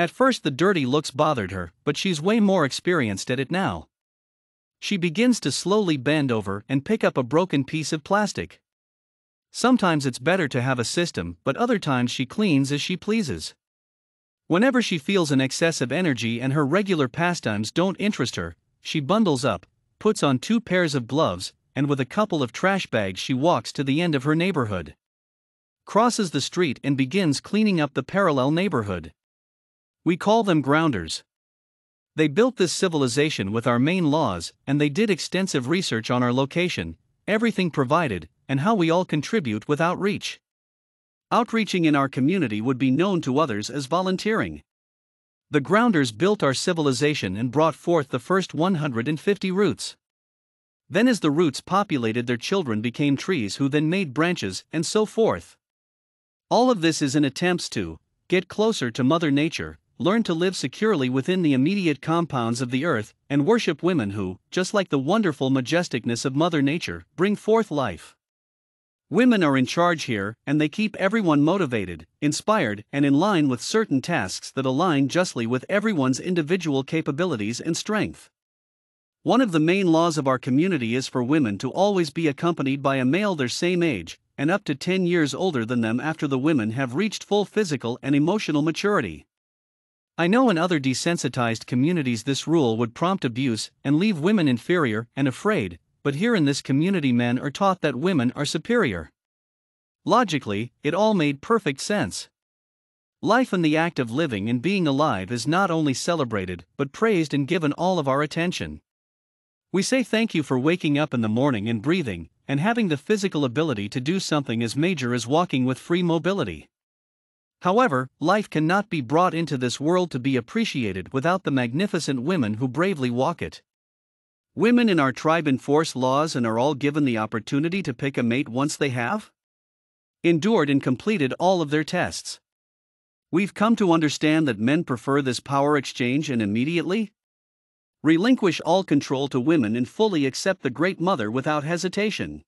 At first, the dirty looks bothered her, but she's way more experienced at it now. She begins to slowly bend over and pick up a broken piece of plastic. Sometimes it's better to have a system, but other times she cleans as she pleases. Whenever she feels an excess of energy and her regular pastimes don't interest her, she bundles up, puts on two pairs of gloves, and with a couple of trash bags she walks to the end of her neighborhood. Crosses the street and begins cleaning up the parallel neighborhood. We call them grounders. They built this civilization with our main laws, and they did extensive research on our location, everything provided, and how we all contribute with outreach. Outreaching in our community would be known to others as volunteering. The grounders built our civilization and brought forth the first 150 roots. Then, as the roots populated, their children became trees who then made branches, and so forth. All of this is in attempts to get closer to Mother Nature, learn to live securely within the immediate compounds of the earth, and worship women who, just like the wonderful majesticness of Mother Nature, bring forth life. Women are in charge here, and they keep everyone motivated, inspired, and in line with certain tasks that align justly with everyone's individual capabilities and strength. One of the main laws of our community is for women to always be accompanied by a male their same age, and up to 10 years older than them after the women have reached full physical and emotional maturity. I know in other desensitized communities this rule would prompt abuse and leave women inferior and afraid, but here in this community men are taught that women are superior. Logically, it all made perfect sense. Life and the act of living and being alive is not only celebrated but praised and given all of our attention. We say thank you for waking up in the morning and breathing, and having the physical ability to do something as major as walking with free mobility. However, life cannot be brought into this world to be appreciated without the magnificent women who bravely walk it. Women in our tribe enforce laws and are all given the opportunity to pick a mate once they have endured and completed all of their tests. We've come to understand that men prefer this power exchange and immediately relinquish all control to women and fully accept the Great Mother without hesitation.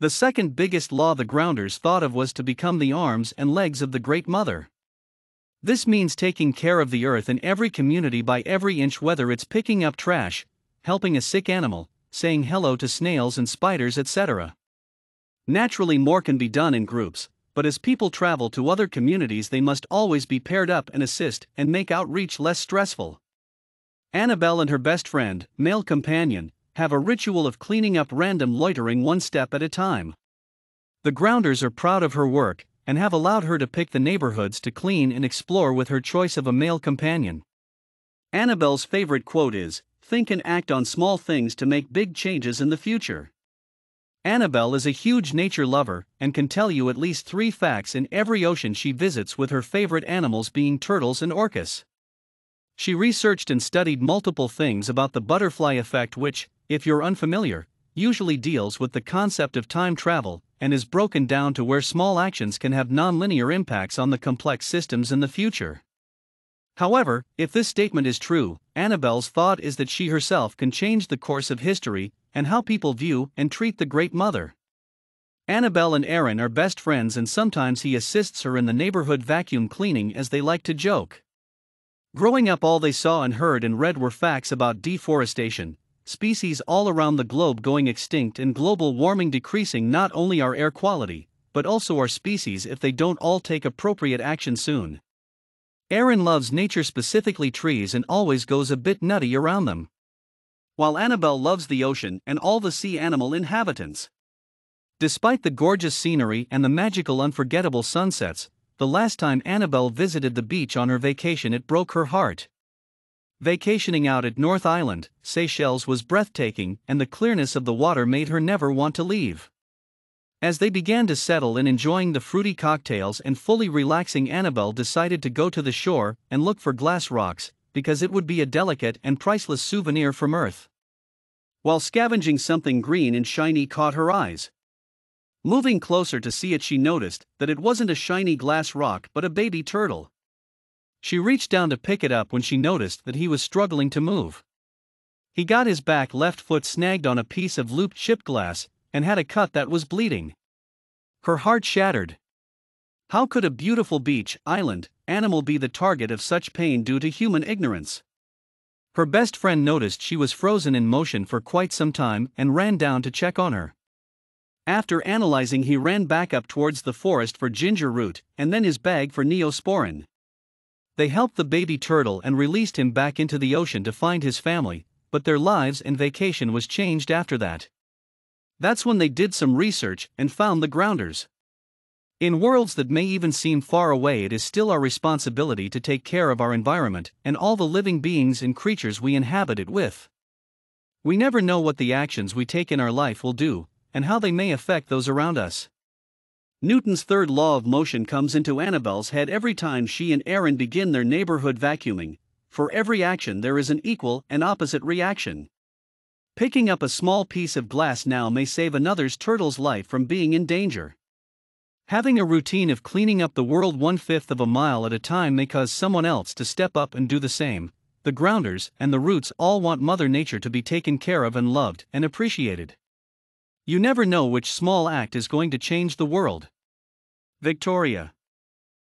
The second biggest law the grounders thought of was to become the arms and legs of the Great Mother. This means taking care of the earth in every community by every inch, whether it's picking up trash, helping a sick animal, saying hello to snails and spiders, etc. Naturally, more can be done in groups, but as people travel to other communities, they must always be paired up and assist and make outreach less stressful. Annabelle and her best friend, male companion, have a ritual of cleaning up random loitering one step at a time. The grounders are proud of her work and have allowed her to pick the neighborhoods to clean and explore with her choice of a male companion. Annabelle's favorite quote is Think and act on small things to make big changes in the future. Annabelle is a huge nature lover and can tell you at least three facts in every ocean she visits, with her favorite animals being turtles and orcas. She researched and studied multiple things about the butterfly effect, which, if you're unfamiliar, usually deals with the concept of time travel and is broken down to where small actions can have nonlinear impacts on the complex systems in the future. However, if this statement is true, Annabelle's thought is that she herself can change the course of history and how people view and treat the Great Mother. Annabelle and Aaron are best friends, and sometimes he assists her in the neighborhood vacuum cleaning as they like to joke. Growing up, all they saw and heard and read were facts about deforestation, species all around the globe going extinct and global warming decreasing not only our air quality, but also our species if they don't all take appropriate action soon. Aaron loves nature specifically trees and always goes a bit nutty around them. While Annabelle loves the ocean and all the sea animal inhabitants. Despite the gorgeous scenery and the magical unforgettable sunsets, the last time Annabelle visited the beach on her vacation it broke her heart. Vacationing out at North Island, Seychelles was breathtaking, and the clearness of the water made her never want to leave. As they began to settle in enjoying the fruity cocktails and fully relaxing, Annabelle decided to go to the shore and look for glass rocks, because it would be a delicate and priceless souvenir from Earth. While scavenging, something green and shiny caught her eyes. Moving closer to see it, she noticed that it wasn't a shiny glass rock but a baby turtle. She reached down to pick it up when she noticed that he was struggling to move. He got his back left foot snagged on a piece of looped ship glass and had a cut that was bleeding. Her heart shattered. How could a beautiful beach, island, animal be the target of such pain due to human ignorance? Her best friend noticed she was frozen in motion for quite some time and ran down to check on her. After analyzing, he ran back up towards the forest for ginger root and then his bag for neosporin. They helped the baby turtle and released him back into the ocean to find his family, but their lives and vacation was changed after that. That's when they did some research and found the grounders. In worlds that may even seem far away, it is still our responsibility to take care of our environment and all the living beings and creatures we inhabit it with. We never know what the actions we take in our life will do, and how they may affect those around us. Newton's third law of motion comes into Annabelle's head every time she and Aaron begin their neighborhood vacuuming. For every action, there is an equal and opposite reaction. Picking up a small piece of glass now may save another's turtle's life from being in danger. Having a routine of cleaning up the world one fifth of a mile at a time may cause someone else to step up and do the same. The grounders and the roots all want Mother Nature to be taken care of and loved and appreciated. You never know which small act is going to change the world. Victoria